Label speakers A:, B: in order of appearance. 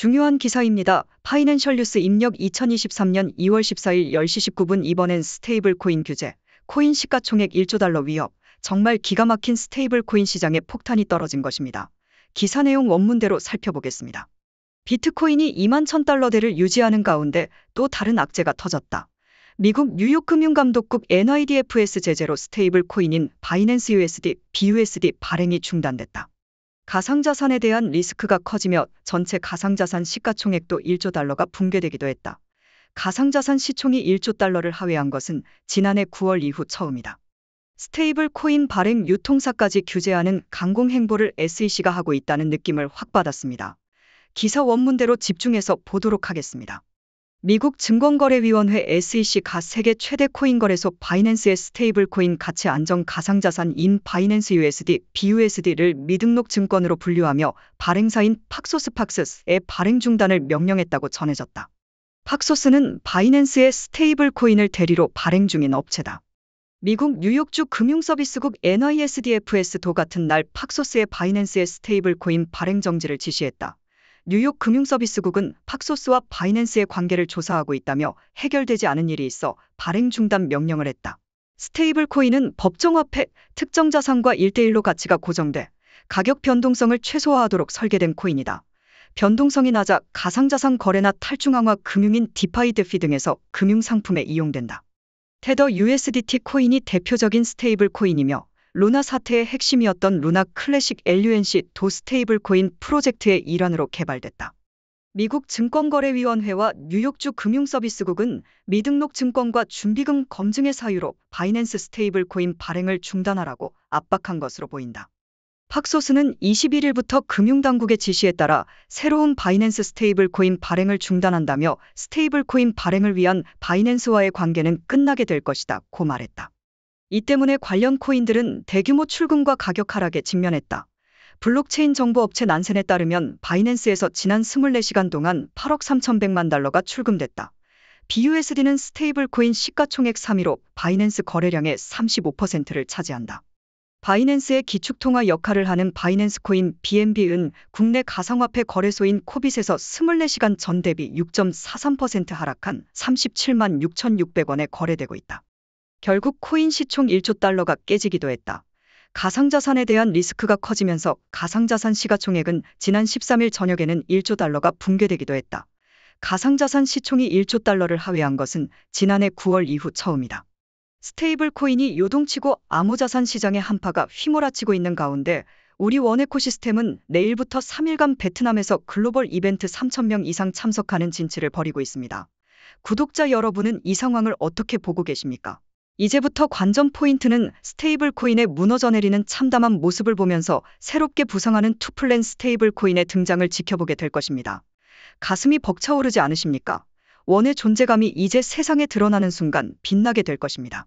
A: 중요한 기사입니다. 파이낸셜 뉴스 입력 2023년 2월 14일 10시 19분 이번엔 스테이블 코인 규제, 코인 시가총액 1조 달러 위협, 정말 기가 막힌 스테이블 코인 시장에 폭탄이 떨어진 것입니다. 기사 내용 원문대로 살펴보겠습니다. 비트코인이 2만 1천 달러대를 유지하는 가운데 또 다른 악재가 터졌다. 미국 뉴욕 금융감독국 n i d f s 제재로 스테이블 코인인 바이낸스 USD, BUSD 발행이 중단됐다. 가상자산에 대한 리스크가 커지며 전체 가상자산 시가총액도 1조 달러가 붕괴되기도 했다. 가상자산 시총이 1조 달러를 하회한 것은 지난해 9월 이후 처음이다. 스테이블 코인 발행 유통사까지 규제하는 강공 행보를 SEC가 하고 있다는 느낌을 확 받았습니다. 기사 원문대로 집중해서 보도록 하겠습니다. 미국 증권거래위원회 SEC가 세계 최대 코인 거래소 바이낸스의 스테이블 코인 가치 안정 가상자산인 바이낸스 USD, BUSD를 미등록 증권으로 분류하며 발행사인 팍소스팍스의 발행 중단을 명령했다고 전해졌다. 팍소스는 바이낸스의 스테이블 코인을 대리로 발행 중인 업체다. 미국 뉴욕주 금융서비스국 NISDFS도 같은 날 팍소스의 바이낸스의 스테이블 코인 발행 정지를 지시했다. 뉴욕 금융서비스국은 팍소스와 바이낸스의 관계를 조사하고 있다며 해결되지 않은 일이 있어 발행 중단 명령을 했다. 스테이블 코인은 법정화폐, 특정 자산과 일대일로 가치가 고정돼 가격 변동성을 최소화하도록 설계된 코인이다. 변동성이 낮아 가상자산 거래나 탈중앙화 금융인 디파이 데피 등에서 금융상품에 이용된다. 테더 USDT 코인이 대표적인 스테이블 코인이며 루나 사태의 핵심이었던 루나 클래식 LUNC 도 스테이블 코인 프로젝트의 일환으로 개발됐다. 미국 증권거래위원회와 뉴욕주 금융서비스국은 미등록 증권과 준비금 검증의 사유로 바이낸스 스테이블 코인 발행을 중단하라고 압박한 것으로 보인다. 팍소스는 21일부터 금융당국의 지시에 따라 새로운 바이낸스 스테이블 코인 발행을 중단한다며 스테이블 코인 발행을 위한 바이낸스와의 관계는 끝나게 될 것이다 고 말했다. 이 때문에 관련 코인들은 대규모 출금과 가격 하락에 직면했다. 블록체인 정보업체 난센에 따르면 바이낸스에서 지난 24시간 동안 8억 3천0만 달러가 출금됐다. BUSD는 스테이블 코인 시가총액 3위로 바이낸스 거래량의 35%를 차지한다. 바이낸스의 기축통화 역할을 하는 바이낸스 코인 BNB은 국내 가상화폐 거래소인 코빗에서 24시간 전 대비 6.43% 하락한 37만 6,600원에 거래되고 있다. 결국 코인 시총 1조 달러가 깨지기도 했다. 가상자산에 대한 리스크가 커지면서 가상자산 시가총액은 지난 13일 저녁에는 1조 달러가 붕괴되기도 했다. 가상자산 시총이 1조 달러를 하회한 것은 지난해 9월 이후 처음이다. 스테이블 코인이 요동치고 암호자산 시장의 한파가 휘몰아치고 있는 가운데 우리 원에코시스템은 내일부터 3일간 베트남에서 글로벌 이벤트 3,000명 이상 참석하는 진출을 벌이고 있습니다. 구독자 여러분은 이 상황을 어떻게 보고 계십니까? 이제부터 관전 포인트는 스테이블 코인의 무너져 내리는 참담한 모습을 보면서 새롭게 부상하는 투플랜 스테이블 코인의 등장을 지켜보게 될 것입니다. 가슴이 벅차오르지 않으십니까? 원의 존재감이 이제 세상에 드러나는 순간 빛나게 될 것입니다.